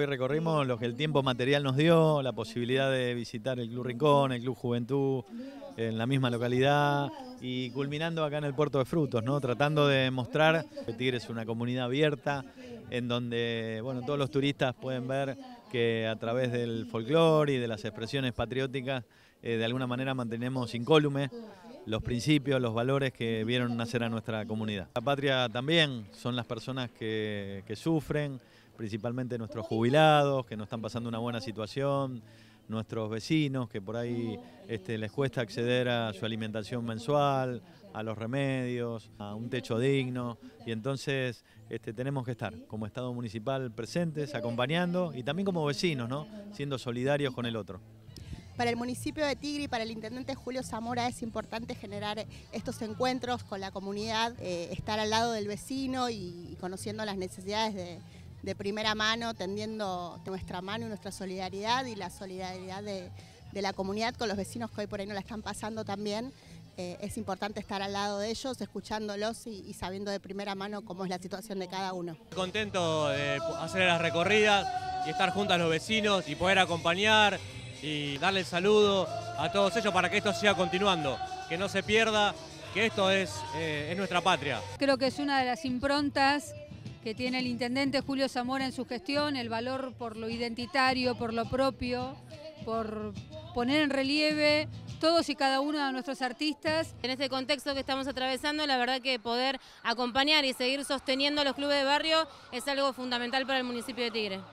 Hoy recorrimos lo que el tiempo material nos dio, la posibilidad de visitar el Club Rincón, el Club Juventud, en la misma localidad y culminando acá en el Puerto de Frutos, ¿no? tratando de mostrar que Tigre es una comunidad abierta en donde bueno, todos los turistas pueden ver que a través del folclore y de las expresiones patrióticas eh, de alguna manera mantenemos incólume los principios, los valores que vieron nacer a nuestra comunidad. La patria también son las personas que, sufren, principalmente nuestros jubilados, que no están pasando una buena situación, nuestros vecinos, que por ahí este, les cuesta acceder a su alimentación mensual, a los remedios, a un techo digno. Y entonces este, tenemos que estar como Estado municipal presentes, acompañando y también como vecinos, ¿no? siendo solidarios con el otro. Para el municipio de Tigre y para el intendente Julio Zamora es importante generar estos encuentros con la comunidad, eh, estar al lado del vecino y conociendo las necesidades de, primera mano, tendiendo nuestra mano y nuestra solidaridad y la solidaridad de, la comunidad con los vecinos que hoy por ahí no la están pasando también. Eh, es importante estar al lado de ellos, escuchándolos y, sabiendo de primera mano cómo es la situación de cada uno. Contento de hacer las recorridas y estar junto a los vecinos y poder acompañar, y darle saludo a todos ellos para que esto siga continuando, que no se pierda, que esto es, eh, es nuestra patria. Creo que es una de las improntas que tiene el intendente Julio Zamora en su gestión, el valor por lo identitario, por lo propio, por poner en relieve todos y cada uno de nuestros artistas. En este contexto que estamos atravesando, la verdad que poder acompañar y seguir sosteniendo a los clubes de barrio es algo fundamental para el municipio de Tigre.